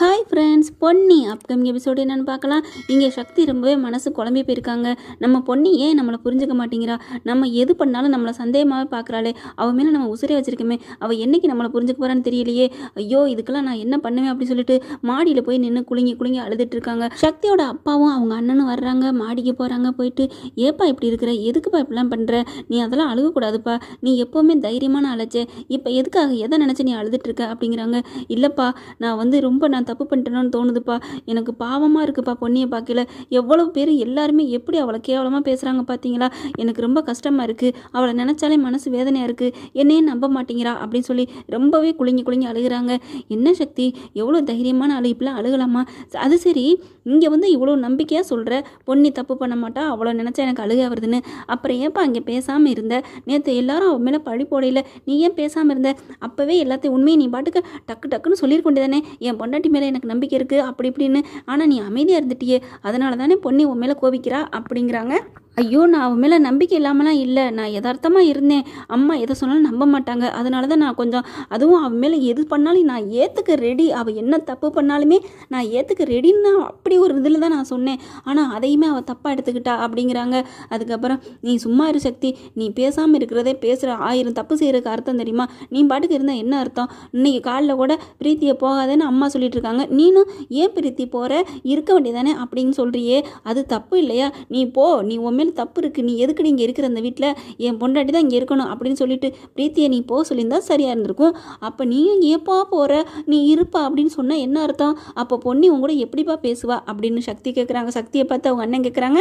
hi friends Ponni upcoming episode என்னென்னு பார்க்கலாம் இங்கே சக்தி ரொம்பவே மனசு குழம்பி போயிருக்காங்க நம்ம பொன்னி ஏன் நம்மளை புரிஞ்சுக்க மாட்டேங்கிறா நம்ம எது பண்ணாலும் நம்மளை சந்தேகமாகவே பார்க்குறாளே அவள் மேலே நம்ம உசிரே வச்சுருக்கோமே அவள் என்றைக்கு நம்மளை புரிஞ்சுக்க போகிறான்னு தெரியலையே ஐயோ இதுக்கெல்லாம் நான் என்ன பண்ணுவேன் அப்படின்னு சொல்லிட்டு மாடியில் போய் நின்று குலுங்கி குலுங்கி அழுதுட்டுருக்காங்க சக்தியோட அப்பாவும் அவங்க அண்ணனும் வர்றாங்க மாடிக்கு போகிறாங்க போயிட்டு ஏப்பா இப்படி இருக்கிற எதுக்குப்பா இப்படிலாம் பண்ணுற நீ அதெல்லாம் அழுகக்கூடாதுப்பா நீ எப்போவுமே தைரியமான அழைச்சே இப்போ எதுக்காக எதை நினச்சி நீ அழுதுட்டுருக்க அப்படிங்கிறாங்க இல்லைப்பா நான் வந்து ரொம்ப நான் நான் தப்பு பண்ணிட்டேனோன்னு தோணுதுப்பா எனக்கு பாவமாக இருக்குப்பா பொன்னியை பார்க்கல எவ்வளோ பேர் எல்லாருமே எப்படி அவளை கேவலமாக பேசுகிறாங்க பார்த்தீங்களா எனக்கு ரொம்ப கஷ்டமாக இருக்குது அவளை நினச்சாலே மனசு வேதனையாக இருக்குது என்னையே நம்ப மாட்டேங்கிறா அப்படின்னு சொல்லி ரொம்பவே குளிங்கி குளிங்கி அழுகிறாங்க என்ன சக்தி எவ்வளோ தைரியமான அழு அழுகலாமா அது சரி இங்கே வந்து இவ்வளோ நம்பிக்கையாக சொல்கிற பொண்ணி தப்பு பண்ண மாட்டா அவ்வளோ நினச்சா எனக்கு அழுக வருதுன்னு அப்புறம் ஏன்ப்பா அங்கே பேசாமல் இருந்த நேற்று எல்லாரும் அவன் மேலே பழி போடையில் நீ ஏன் பேசாமல் இருந்த அப்போவே எல்லாத்தையும் உண்மையை நீ பாட்டுக்கு டக்கு டக்குன்னு சொல்லியிருக்கொண்டே தானே என் பொண்டாட்டி பொண்டாட்டி மேலே எனக்கு நம்பிக்கை இருக்குது அப்படி இப்படின்னு ஆனால் நீ அமைதியாக இருந்துட்டியே அதனால தானே பொண்ணி உன் மேலே கோவிக்கிறா அப்படிங்கிறாங்க ஐயோ நான் அவன் மேலே நம்பிக்கை இல்லாமலாம் இல்லை நான் யதார்த்தமாக இருந்தேன் அம்மா எதை சொன்னாலும் நம்ப மாட்டாங்க அதனால தான் நான் கொஞ்சம் அதுவும் அவன் மேலே எது பண்ணாலும் நான் ஏற்றுக்க ரெடி அவள் என்ன தப்பு பண்ணாலுமே நான் ஏற்றுக்க ரெடின்னு அப்படி ஒரு இதில் தான் நான் சொன்னேன் ஆனால் அதையுமே அவள் தப்பாக எடுத்துக்கிட்டா அப்படிங்கிறாங்க அதுக்கப்புறம் நீ சும்மா இரு சக்தி நீ பேசாமல் இருக்கிறதே பேசுகிற ஆயிரம் தப்பு செய்கிறதுக்கு அர்த்தம் தெரியுமா நீ பாட்டுக்கு இருந்தால் என்ன அர்த்தம் இன்னைக்கு காலில் கூட பிரீத்தியை போகாதேன்னு அம்மா சொல்லிட்டு இருக்காங்க நீனும் ஏன் பிரீத்தி போகிற இருக்க வேண்டியதானே அப்படின்னு சொல்கிறியே அது தப்பு இல்லையா நீ போ நீ உன் மேலே தப்பு இருக்குது நீ எதுக்கு நீங்கள் இருக்கிற அந்த வீட்டில் என் பொண்டாட்டி தான் இங்கே இருக்கணும் அப்படின்னு சொல்லிட்டு பிரீத்தியை நீ போக சொல்லியிருந்தா சரியாக இருந்திருக்கும் அப்போ நீயும் ஏப்பா போகிற நீ இருப்பா அப்படின்னு சொன்னால் என்ன அர்த்தம் அப்போ பொண்ணு உங்கள்கூட கூட எப்படிப்பா பேசுவா அப்படின்னு சக்தி கேட்குறாங்க சக்தியை பார்த்து அவங்க அண்ணன் கேட்குறாங்க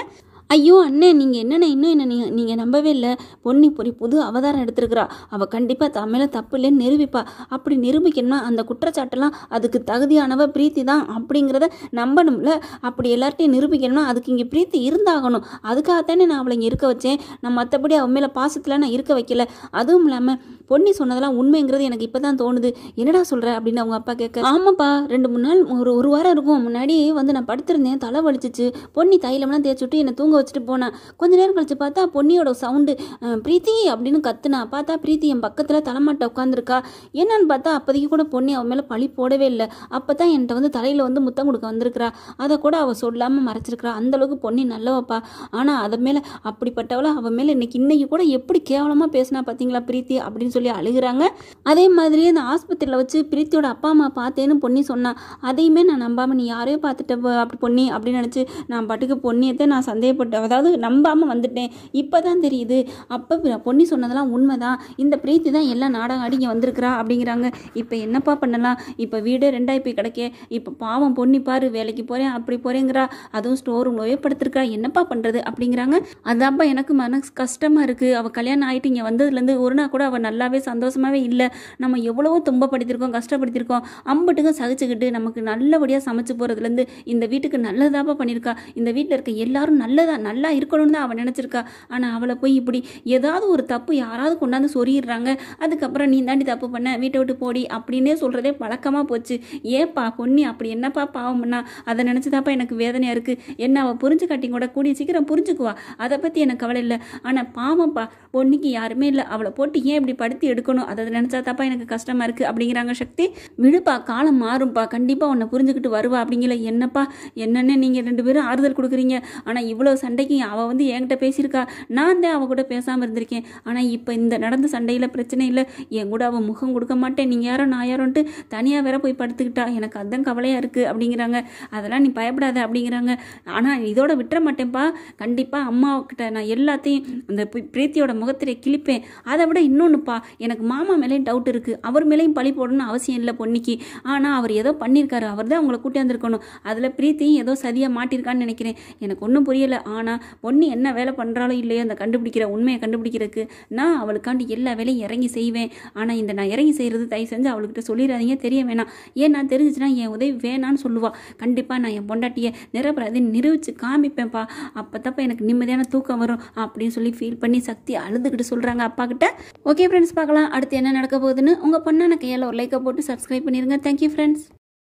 ஐயோ அண்ணே நீங்கள் என்னென்ன இன்னும் என்ன நீங்கள் நீங்கள் நம்பவே இல்லை பொன்னி பொறி புது அவதாரம் எடுத்திருக்கிறா அவள் கண்டிப்பாக தமிழை தப்பு இல்லைன்னு நிரூபிப்பா அப்படி நிரூபிக்கணும்னா அந்த குற்றச்சாட்டெல்லாம் அதுக்கு தகுதியானவ பிரீத்தி தான் அப்படிங்கிறத நம்பணும்ல அப்படி எல்லார்ட்டையும் நிரூபிக்கணும்னா அதுக்கு இங்கே பிரீத்தி இருந்தாகணும் அதுக்காகத்தானே நான் அவளை இங்கே இருக்க வச்சேன் நான் மற்றபடி அவன் மேலே பாசத்தில் நான் இருக்க வைக்கல அதுவும் இல்லாமல் பொன்னி சொன்னதெல்லாம் உண்மைங்கிறது எனக்கு இப்போ தான் தோணுது என்னடா சொல்கிற அப்படின்னு அவங்க அப்பா கேட்க ஆமாப்பா ரெண்டு மூணு நாள் ஒரு ஒரு வாரம் இருக்கும் முன்னாடி வந்து நான் படுத்திருந்தேன் தலை வலிச்சிச்சு பொன்னி தைலம்லாம் தேய்ச்சிட்டு என்னை தூங்க வச்சுட்டு போனேன் கொஞ்ச நேரம் கழிச்சு பார்த்தா பொன்னியோட சவுண்டு பிரீத்தி அப்படின்னு கத்துனா பார்த்தா பிரீத்தி என் பக்கத்தில் தலைமாட்டை உட்காந்துருக்கா என்னன்னு பார்த்தா அப்போதைக்கு கூட பொன்னி அவன் மேலே பழி போடவே இல்லை அப்போ தான் என்கிட்ட வந்து தலையில் வந்து முத்தம் கொடுக்க வந்திருக்கிறா அதை கூட அவள் சொல்லாமல் மறைச்சிருக்கிறா அந்தளவுக்கு பொன்னி நல்லவப்பா ஆனால் அதை மேலே அப்படிப்பட்டவளை அவன் மேலே இன்னைக்கு இன்னைக்கு கூட எப்படி கேவலமாக பேசினா பார்த்தீங்களா பிரீத்தி அப்படின்னு சொல்லி அழுகிறாங்க அதே மாதிரி அந்த ஆஸ்பத்திரியில் வச்சு பிரீத்தியோட அப்பா அம்மா பார்த்தேன்னு பொன்னி சொன்னான் அதையுமே நான் நம்பாமல் நீ யாரையோ பார்த்துட்ட அப்படி பொன்னி அப்படின்னு நினச்சி நான் பாட்டுக்கு பொன்னியத்தை நான் சந்தேகப்பட்ட அதாவது நம்பாமல் வந்துட்டேன் இப்போ தான் தெரியுது அப்போ பொன்னி சொன்னதெல்லாம் உண்மை தான் இந்த பிரீத்தி தான் எல்லாம் நாடகம் ஆடி இங்கே வந்திருக்கிறா அப்படிங்கிறாங்க இப்போ என்னப்பா பண்ணலாம் இப்போ வீடு ரெண்டாய் போய் கிடைக்க இப்போ பாவம் பொண்ணி பாரு வேலைக்கு போகிறேன் அப்படி போகிறேங்கிறா அதுவும் ஸ்டோர் நோயே படுத்திருக்கா என்னப்பா பண்ணுறது அப்படிங்கிறாங்க அதாப்பா எனக்கு மனசு கஷ்டமாக இருக்குது அவள் கல்யாணம் ஆகிட்டு இங்கே வந்ததுலேருந்து ஒரு நாள் கூட அவள் நல்லா நல்லாவே சந்தோஷமாகவே இல்லை நம்ம எவ்வளவோ துன்பப்படுத்திருக்கோம் கஷ்டப்படுத்திருக்கோம் அம்பட்டுக்கும் சகிச்சுக்கிட்டு நமக்கு நல்லபடியாக சமைச்சு போகிறதுலேருந்து இந்த வீட்டுக்கு நல்லதாப்பா பண்ணியிருக்கா இந்த வீட்டில் இருக்க எல்லாரும் நல்லதாக நல்லா இருக்கணும்னு தான் அவள் நினச்சிருக்கா ஆனால் அவளை போய் இப்படி ஏதாவது ஒரு தப்பு யாராவது கொண்டாந்து சொறிடுறாங்க அதுக்கப்புறம் நீ தாண்டி தப்பு பண்ண வீட்டை விட்டு போடி அப்படின்னே சொல்கிறதே பழக்கமாக போச்சு ஏப்பா பொண்ணி அப்படி என்னப்பா பாவம் பண்ணா அதை நினச்சிதாப்பா எனக்கு வேதனையாக இருக்குது என்ன அவள் புரிஞ்சு கட்டி கூட கூடிய சீக்கிரம் புரிஞ்சுக்குவா அதை பற்றி எனக்கு கவலை இல்லை ஆனால் பாவம்ப்பா பொண்ணுக்கு யாருமே இல்லை அவளை போட்டு ஏன் இப்படி படுத்து எடுத்து எடுக்கணும் அதை நினச்சா தப்பா எனக்கு கஷ்டமாக இருக்குது அப்படிங்கிறாங்க சக்தி விழுப்பா காலம் மாறும்ப்பா கண்டிப்பாக உன்னை புரிஞ்சுக்கிட்டு வருவா அப்படிங்கிற என்னப்பா என்னென்ன நீங்கள் ரெண்டு பேரும் ஆறுதல் கொடுக்குறீங்க ஆனால் இவ்வளோ சண்டைக்கு அவள் வந்து என்கிட்ட பேசியிருக்கா நான் தான் அவள் கூட பேசாமல் இருந்திருக்கேன் ஆனால் இப்போ இந்த நடந்த சண்டையில் பிரச்சனை இல்லை என் கூட அவள் முகம் கொடுக்க மாட்டேன் நீங்கள் யாரோ நான் யாரோன்ட்டு தனியாக வேற போய் படுத்துக்கிட்டா எனக்கு அதுதான் கவலையாக இருக்குது அப்படிங்கிறாங்க அதெல்லாம் நீ பயப்படாத அப்படிங்கிறாங்க ஆனால் இதோட விட்டுற மாட்டேன்ப்பா கண்டிப்பாக அம்மாக்கிட்ட நான் எல்லாத்தையும் அந்த பிரீத்தியோட முகத்திலே கிழிப்பேன் அதை விட இன்னொன்றுப்பா எனக்கு மாமா மேலேயும் டவுட் இருக்குது அவர் மேலேயும் பழி போடணும்னு அவசியம் இல்லை பொன்னிக்கு ஆனால் அவர் ஏதோ பண்ணியிருக்காரு அவர் தான் அவங்கள கூட்டியாந்துருக்கணும் அதில் பிரீத்தியும் ஏதோ சதியாக மாட்டிருக்கான்னு நினைக்கிறேன் எனக்கு ஒன்றும் புரியலை ஆனால் பொண்ணு என்ன வேலை பண்ணுறாலோ இல்லையோ அந்த கண்டுபிடிக்கிற உண்மையை கண்டுபிடிக்கிறதுக்கு நான் அவளுக்காண்டி எல்லா வேலையும் இறங்கி செய்வேன் ஆனால் இந்த நான் இறங்கி செய்கிறது தயவு செஞ்சு அவள்கிட்ட சொல்லிடாதீங்க தெரிய வேணாம் ஏன் நான் தெரிஞ்சிச்சுன்னா என் உதவி வேணான்னு சொல்லுவாள் கண்டிப்பாக நான் என் பொண்டாட்டியை நிரபராதி நிரூபித்து காமிப்பேன்ப்பா அப்போ தப்ப எனக்கு நிம்மதியான தூக்கம் வரும் அப்படின்னு சொல்லி ஃபீல் பண்ணி சக்தி அழுதுகிட்டு சொல்கிறாங்க அப்பா கிட்ட ஓகே ஃப்ரெண்ட்ஸ் பார்க்கலாம் அடுத்து என்ன நடக்க போகுதுன்னு உங்கள் பொண்ணான கையால் ஒரு லைக்கை போட்டு சப்ஸ்கிரைப் பண்ணிடுங்க தேங்க்யூ ஃப்ரெண்ட்ஸ்